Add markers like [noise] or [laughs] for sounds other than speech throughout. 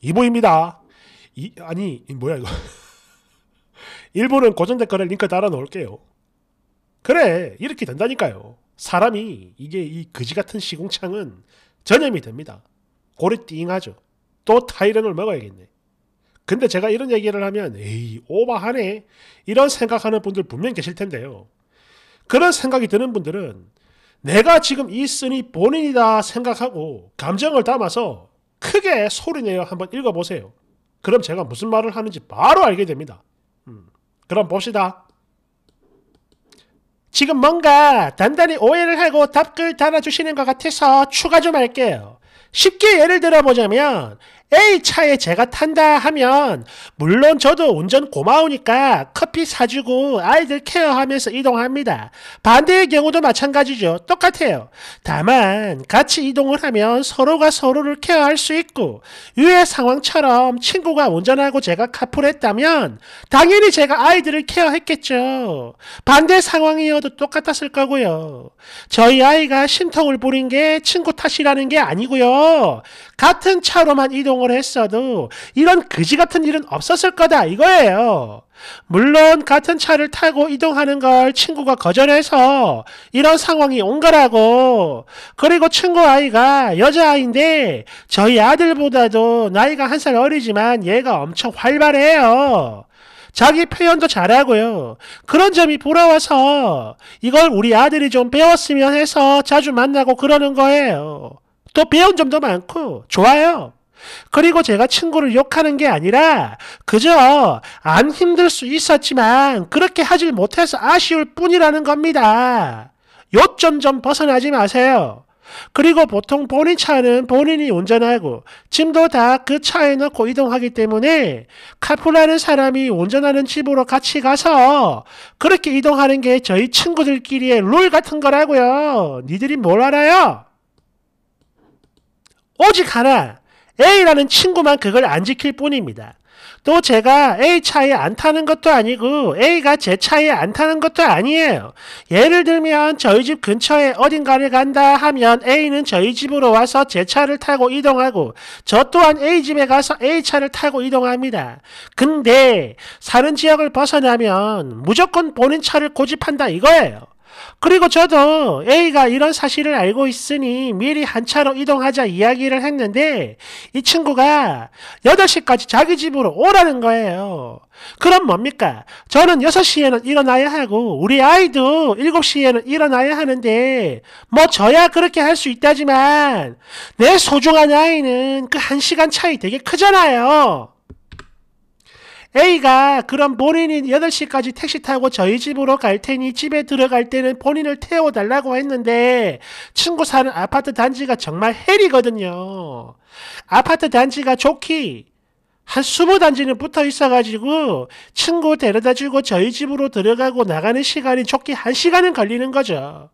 이보입니다. 이, 아니 뭐야 이거. [laughs] 일본은 고전 댓글에 링크 달아 놓을게요. 그래 이렇게 된다니까요. 사람이 이게 이 그지 같은 시공창은 전염이 됩니다. 고리 띵하죠. 또 타이레놀 먹어야겠네. 근데 제가 이런 얘기를 하면 에이 오바하네 이런 생각하는 분들 분명 계실 텐데요. 그런 생각이 드는 분들은 내가 지금 이 쓴이 본인이다 생각하고 감정을 담아서 크게 소리내어 한번 읽어보세요. 그럼 제가 무슨 말을 하는지 바로 알게 됩니다. 음, 그럼 봅시다. 지금 뭔가 단단히 오해를 하고 답글 달아주시는 것 같아서 추가 좀 할게요. 쉽게 예를 들어보자면 A차에 제가 탄다 하면 물론 저도 운전 고마우니까 커피 사주고 아이들 케어하면서 이동합니다. 반대의 경우도 마찬가지죠. 똑같아요. 다만 같이 이동을 하면 서로가 서로를 케어할 수 있고 위의 상황처럼 친구가 운전하고 제가 카풀했다면 당연히 제가 아이들을 케어했겠죠. 반대 상황이어도 똑같았을 거고요. 저희 아이가 신통을 부린 게 친구 탓이라는 게 아니고요. 같은 차로만 이동 성공을 했어도 이런 그지 같은 일은 없었을 거다 이거예요. 물론 같은 차를 타고 이동하는 걸 친구가 거절해서 이런 상황이 온 거라고 그리고 친구 아이가 여자아이인데 저희 아들보다도 나이가 한 살 어리지만 얘가 엄청 활발해요. 자기 표현도 잘하고요. 그런 점이 부러워서 이걸 우리 아들이 좀 배웠으면 해서 자주 만나고 그러는 거예요. 또 배운 점도 많고 좋아요. 그리고 제가 친구를 욕하는 게 아니라 그저 안 힘들 수 있었지만 그렇게 하질 못해서 아쉬울 뿐이라는 겁니다. 요점 좀 벗어나지 마세요. 그리고 보통 본인 차는 본인이 운전하고 짐도 다 그 차에 넣고 이동하기 때문에 카풀하는 사람이 운전하는 집으로 같이 가서 그렇게 이동하는 게 저희 친구들끼리의 룰 같은 거라고요. 니들이 뭘 알아요? 오직 하나 A라는 친구만 그걸 안 지킬 뿐입니다. 또 제가 A 차에 안 타는 것도 아니고 A가 제 차에 안 타는 것도 아니에요. 예를 들면 저희 집 근처에 어딘가를 간다 하면 A는 저희 집으로 와서 제 차를 타고 이동하고 저 또한 A 집에 가서 A 차를 타고 이동합니다. 근데 사는 지역을 벗어나면 무조건 보인 차를 고집한다 이거예요. 그리고 저도 A가 이런 사실을 알고 있으니 미리 한 차로 이동하자 이야기를 했는데 이 친구가 8시까지 자기 집으로 오라는 거예요. 그럼 뭡니까? 저는 6시에는 일어나야 하고 우리 아이도 7시에는 일어나야 하는데 뭐 저야 그렇게 할 수 있다지만 내 소중한 아이는 그 1시간 차이 되게 크잖아요. A가 그럼 본인이 8시까지 택시 타고 저희 집으로 갈 테니 집에 들어갈 때는 본인을 태워달라고 했는데 친구 사는 아파트 단지가 정말 헬이거든요. 아파트 단지가 좋기 한수0단지는 붙어 있어가지고 친구 데려다주고 저희 집으로 들어가고 나가는 시간이 좋게 한시간은 걸리는 거죠.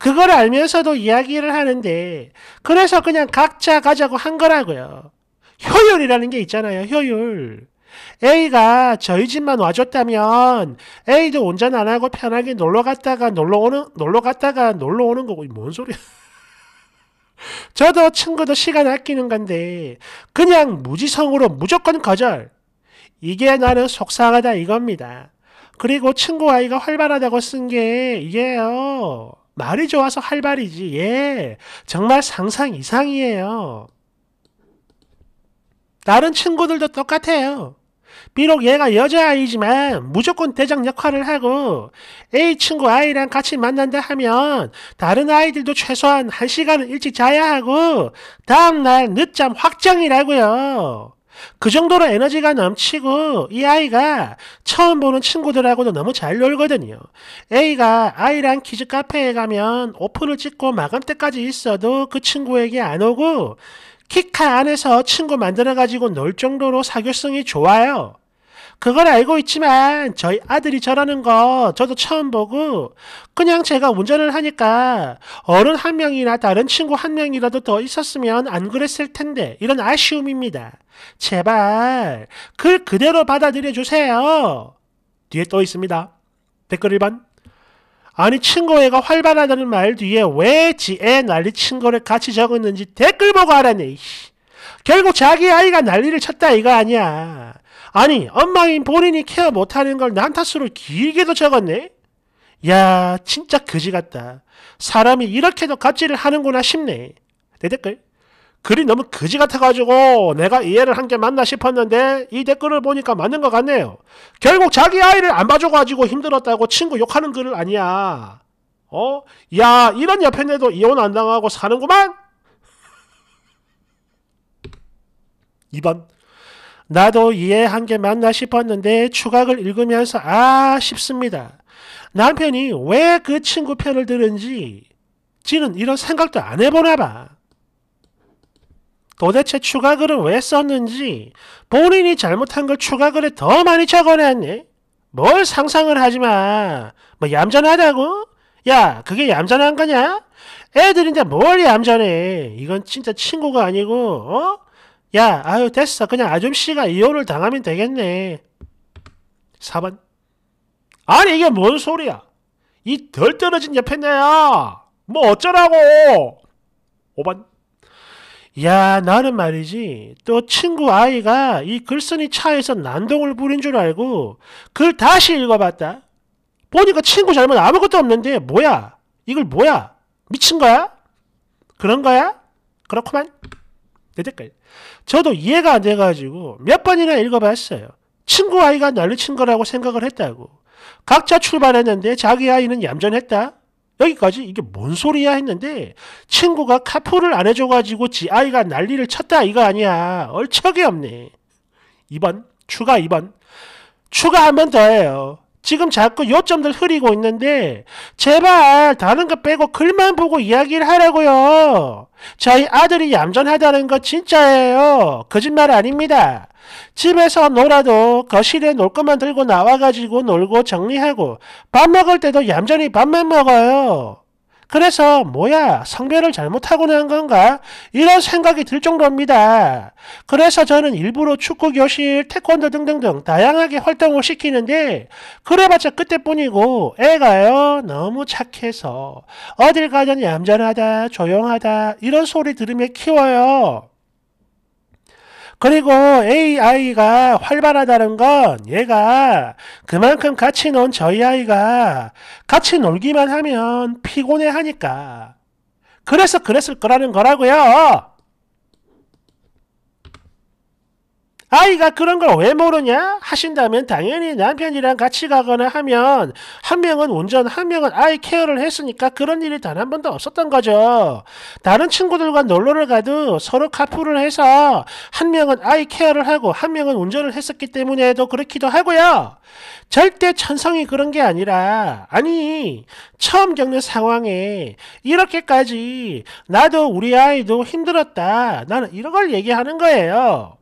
그걸 알면서도 이야기를 하는데 그래서 그냥 각자 가자고 한 거라고요. 효율이라는 게 있잖아요. 효율. A가 저희 집만 와줬다면 A도 운전 안 하고 편하게 놀러 갔다가 놀러 오는 놀러 갔다가 놀러 오는 거고 뭔 소리야? [laughs] 저도 친구도 시간 아끼는 건데 그냥 무지성으로 무조건 거절. 이게 나는 속상하다 이겁니다. 그리고 친구 아이가 활발하다고 쓴 게 이게요. 말이 좋아서 활발이지. 예. 정말 상상 이상이에요. 다른 친구들도 똑같아요. 비록 얘가 여자아이지만 무조건 대장 역할을 하고 A친구 아이랑 같이 만난다 하면 다른 아이들도 최소한 한시간은 일찍 자야 하고 다음날 늦잠 확정이라고요. 그 정도로 에너지가 넘치고 이 아이가 처음 보는 친구들하고도 너무 잘 놀거든요. A가 아이랑 키즈 카페에 가면 오픈을 찍고 마감 때까지 있어도 그 친구에게 안 오고 키카 안에서 친구 만들어가지고 놀 정도로 사교성이 좋아요. 그걸 알고 있지만 저희 아들이 저러는 거 저도 처음 보고 그냥 제가 운전을 하니까 어른 한 명이나 다른 친구 한 명이라도 더 있었으면 안 그랬을 텐데 이런 아쉬움입니다. 제발 글 그대로 받아들여 주세요. 뒤에 또 있습니다. 댓글 1번 아니 친구애가 활발하다는 말 뒤에 왜 지 애 난리친 구를 같이 적었는지 댓글 보고 알았네. 결국 자기 아이가 난리를 쳤다 이거 아니야. 아니 엄마인 본인이 케어 못하는 걸 난 탓으로 길게도 적었네? 야 진짜 거지 같다. 사람이 이렇게도 갑질을 하는구나 싶네. 내 댓글. 글이 너무 거지 같아가지고 내가 이해를 한 게 맞나 싶었는데 이 댓글을 보니까 맞는 것 같네요. 결국 자기 아이를 안 봐줘가지고 힘들었다고 친구 욕하는 글을 아니야. 어? 야 이런 옆에내도 이혼 안 당하고 사는구만? 2번 [laughs] 나도 이해한 게 맞나 싶었는데 추각을 읽으면서 아 싶습니다. 남편이 왜 그 친구 편을 들은지 지는 이런 생각도 안 해보나 봐. 도대체 추가글은 왜 썼는지 본인이 잘못한 걸 추가글에 더 많이 적어놨네. 뭘 상상을 하지 마. 뭐 얌전하다고? 야 그게 얌전한 거냐? 애들인데 뭘 얌전해. 이건 진짜 친구가 아니고 어? 야, 아유 됐어. 그냥 아줌씨가 이혼을 당하면 되겠네. 4번. 아니 이게 뭔 소리야. 이 덜 떨어진 옆에 내야. 뭐 어쩌라고. 5번. 야 나는 말이지 또 친구 아이가 이 글쓴이 차에서 난동을 부린 줄 알고 글 다시 읽어봤다. 보니까 친구 잘못 아무것도 없는데 뭐야 이걸 뭐야 미친 거야? 그런 거야? 그렇구만 내 댓글 저도 이해가 안 돼가지고 몇 번이나 읽어봤어요. 친구 아이가 난리친 거라고 생각을 했다고. 각자 출발했는데 자기 아이는 얌전했다. 여기까지 이게 뭔 소리야 했는데 친구가 카풀을 안 해줘가지고 지 아이가 난리를 쳤다 이거 아니야. 얼척이 없네. 2번 추가 2번 추가 한 번 더해요. 지금 자꾸 요점들 흐리고 있는데 제발 다른 거 빼고 글만 보고 이야기를 하라고요. 저희 아들이 얌전하다는 거 진짜예요. 거짓말 아닙니다. 집에서 놀아도 거실에 놀 것만 들고 나와가지고 놀고 정리하고 밥 먹을 때도 얌전히 밥만 먹어요. 그래서 뭐야 성별을 잘못하고 난 건가? 이런 생각이 들 정도입니다. 그래서 저는 일부러 축구 교실, 태권도 등등등 다양하게 활동을 시키는데 그래봤자 그때뿐이고 애가요 너무 착해서 어딜 가든 얌전하다 조용하다 이런 소리 들으며 키워요. 그리고 AI가 활발하다는 건 얘가 그만큼 같이 논 저희 아이가 같이 놀기만 하면 피곤해 하니까 그래서 그랬을 거라는 거라고요. 아이가 그런 걸 왜 모르냐? 하신다면 당연히 남편이랑 같이 가거나 하면 한 명은 운전, 한 명은 아이 케어를 했으니까 그런 일이 단 한 번도 없었던 거죠. 다른 친구들과 놀러를 가도 서로 카풀을 해서 한 명은 아이 케어를 하고 한 명은 운전을 했었기 때문에도 그렇기도 하고요. 절대 천성이 그런 게 아니라 아니 처음 겪는 상황에 이렇게까지 나도 우리 아이도 힘들었다. 나는 이런 걸 얘기하는 거예요.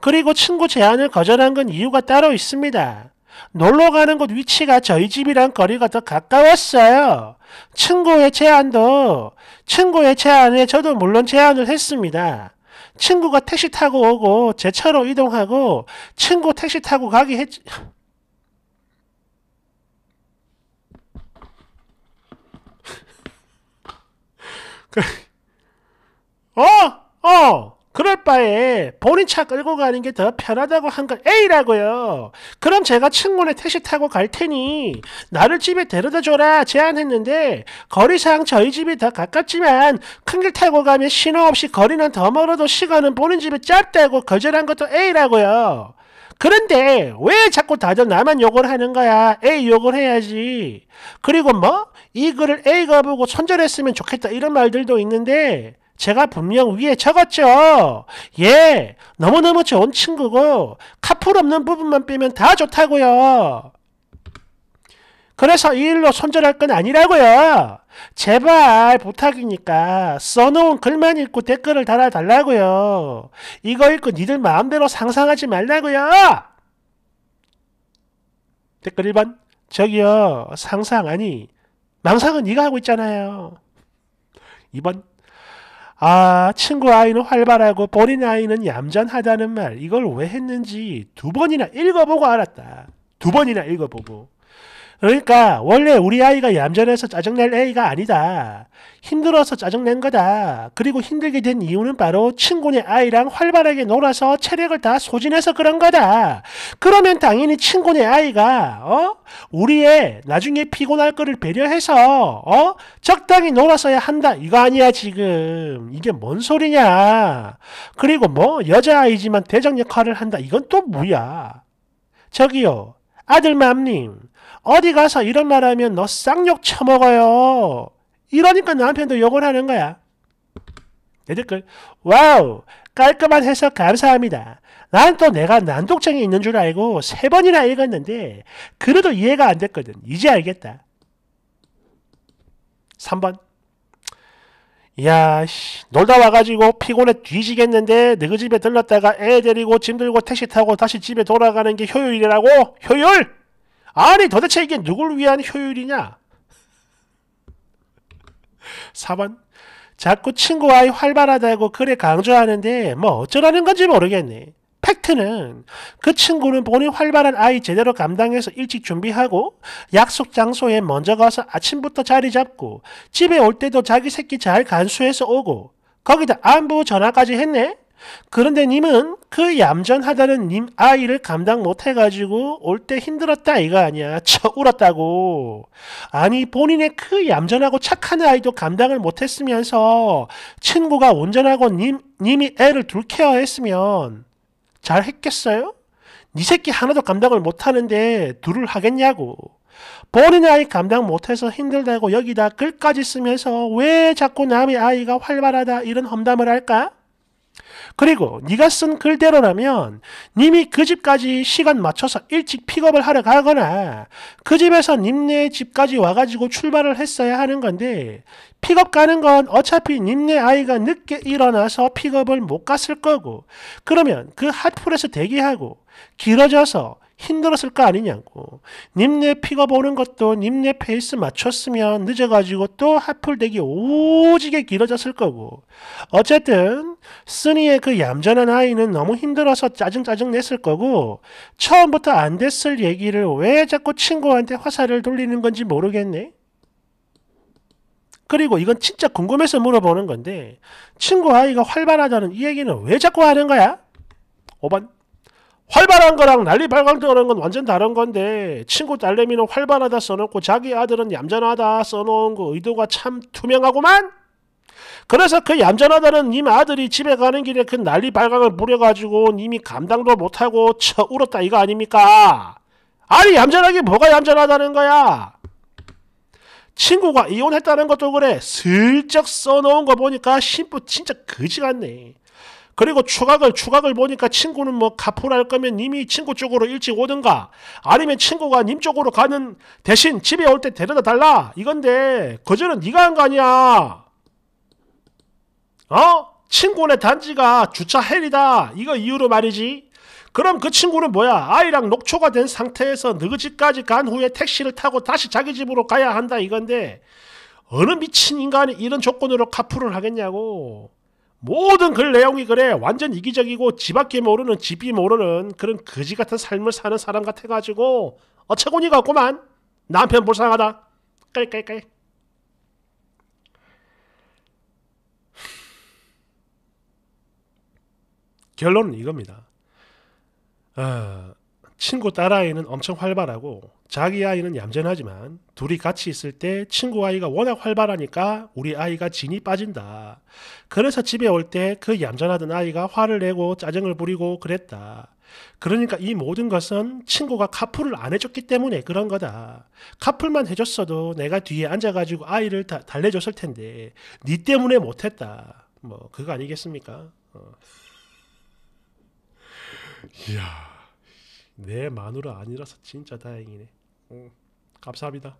그리고 친구 제안을 거절한 건 이유가 따로 있습니다. 놀러 가는 곳 위치가 저희 집이랑 거리가 더 가까웠어요. 친구의 제안도, 친구의 제안에 저도 물론 제안을 했습니다. 친구가 택시 타고 오고 제 차로 이동하고 친구 택시 타고 가기 했... [laughs] 그, 어! 어! 그럴 바에 본인 차 끌고 가는 게 더 편하다고 한 건 A라고요. 그럼 제가 친구네 택시 타고 갈 테니 나를 집에 데려다 줘라 제안했는데 거리상 저희 집이 더 가깝지만 큰길 타고 가면 신호 없이 거리는 더 멀어도 시간은 본인 집에 짧다고 거절한 것도 A라고요. 그런데 왜 자꾸 다들 나만 욕을 하는 거야? A 욕을 해야지. 그리고 뭐? 이 글을 A가 보고 손절했으면 좋겠다 이런 말들도 있는데 제가 분명 위에 적었죠. 예, 너무너무 좋은 친구고 카풀 없는 부분만 빼면 다 좋다고요. 그래서 이 일로 손절할 건 아니라고요. 제발 부탁이니까 써놓은 글만 읽고 댓글을 달아달라고요. 이거 읽고 니들 마음대로 상상하지 말라고요. 댓글 1번 저기요 상상 아니 망상은 네가 하고 있잖아요. 2번 아, 친구 아이는 활발하고 버린 아이는 얌전하다는 말, 이걸 왜 했는지 두 번이나 읽어보고 알았다. 두 번이나 읽어보고. 그러니까 원래 우리 아이가 얌전해서 짜증낼 애가 아니다. 힘들어서 짜증낸 거다. 그리고 힘들게 된 이유는 바로 친구네 아이랑 활발하게 놀아서 체력을 다 소진해서 그런 거다. 그러면 당연히 친구네 아이가 어? 우리의 나중에 피곤할 거를 배려해서 어? 적당히 놀았어야 한다. 이거 아니야 지금. 이게 뭔 소리냐. 그리고 뭐 여자아이지만 대장 역할을 한다. 이건 또 뭐야. 저기요. 아들맘님, 어디 가서 이런 말하면 너 쌍욕 처먹어요 이러니까 남편도 욕을 하는 거야. 내 댓글 와우 깔끔한 해석 감사합니다. 난 또 내가 난독증이 있는 줄 알고 세 번이나 읽었는데 그래도 이해가 안 됐거든. 이제 알겠다. 3번 야, 씨, 놀다 와가지고 피곤해 뒤지겠는데 너희 집에 들렀다가 애 데리고 짐 들고 택시 타고 다시 집에 돌아가는 게 효율이라고? 효율? 아니 도대체 이게 누굴 위한 효율이냐? 4번 자꾸 친구 아이 활발하다고 글래 강조하는데 뭐 어쩌라는 건지 모르겠네. 팩트는 그 친구는 본인 활발한 아이 제대로 감당해서 일찍 준비하고 약속 장소에 먼저 가서 아침부터 자리 잡고 집에 올 때도 자기 새끼 잘 간수해서 오고 거기다 안부 전화까지 했네? 그런데 님은 그 얌전하다는 님 아이를 감당 못해가지고 올 때 힘들었다 이거 아니야. [laughs] 저 울었다고. 아니 본인의 그 얌전하고 착한 아이도 감당을 못했으면서 친구가 운전하고 님, 님이 애를 둘 케어했으면 잘했겠어요? 니 새끼 하나도 감당을 못하는데 둘을 하겠냐고. 본인 아이 감당 못해서 힘들다고 여기다 글까지 쓰면서 왜 자꾸 남의 아이가 활발하다 이런 험담을 할까? 그리고 네가 쓴 글대로라면 님이 그 집까지 시간 맞춰서 일찍 픽업을 하러 가거나 그 집에서 님네 집까지 와가지고 출발을 했어야 하는 건데 픽업 가는 건 어차피 님네 아이가 늦게 일어나서 픽업을 못 갔을 거고 그러면 그 핫플에서 대기하고 길어져서 힘들었을 거 아니냐고. 님네 피가 보는 것도 님네 페이스 맞췄으면 늦어가지고 또하풀되기 오지게 길어졌을 거고. 어쨌든 쓰니의 그 얌전한 아이는 너무 힘들어서 짜증짜증 냈을 거고 처음부터 안 됐을 얘기를 왜 자꾸 친구한테 화살을 돌리는 건지 모르겠네. 그리고 이건 진짜 궁금해서 물어보는 건데 친구 아이가 활발하다는 이 얘기는 왜 자꾸 하는 거야? 5번 활발한 거랑 난리 발광하는 건 완전 다른 건데 친구 딸내미는 활발하다 써놓고 자기 아들은 얌전하다 써놓은 그 의도가 참 투명하고만 그래서 그 얌전하다는 님 아들이 집에 가는 길에 그 난리 발광을 부려가지고 님이 감당도 못하고 쳐 울었다 이거 아닙니까? 아니 얌전하게 뭐가 얌전하다는 거야? 친구가 이혼했다는 것도 그래 슬쩍 써놓은 거 보니까 신부 진짜 거지 같네. 그리고 추각을 추각을 보니까 친구는 뭐 카풀할 거면 이미 친구 쪽으로 일찍 오든가 아니면 친구가 님 쪽으로 가는 대신 집에 올 때 데려다 달라 이건데 그절는 네가 한 거 아니야 어? 친구네 단지가 주차 헬이다 이거 이유로 말이지 그럼 그 친구는 뭐야 아이랑 녹초가 된 상태에서 느그지까지 간 후에 택시를 타고 다시 자기 집으로 가야 한다 이건데 어느 미친 인간이 이런 조건으로 카풀을 하겠냐고 모든 글 내용이 그래 완전 이기적이고 집밖에 모르는 집이 모르는 그런 거지 같은 삶을 사는 사람 같아가지고 어처구니가 없구만 남편 불쌍하다 깔깔깔 결론은 이겁니다 어... 친구 딸아이는 엄청 활발하고 자기 아이는 얌전하지만 둘이 같이 있을 때 친구 아이가 워낙 활발하니까 우리 아이가 진이 빠진다. 그래서 집에 올 때 그 얌전하던 아이가 화를 내고 짜증을 부리고 그랬다. 그러니까 이 모든 것은 친구가 카풀을 안 해줬기 때문에 그런 거다. 카풀만 해줬어도 내가 뒤에 앉아가지고 아이를 다, 달래줬을 텐데 네 때문에 못했다. 뭐 그거 아니겠습니까? 어. 이야. 내 마누라 아니라서 진짜 다행이네. 응. 감사합니다.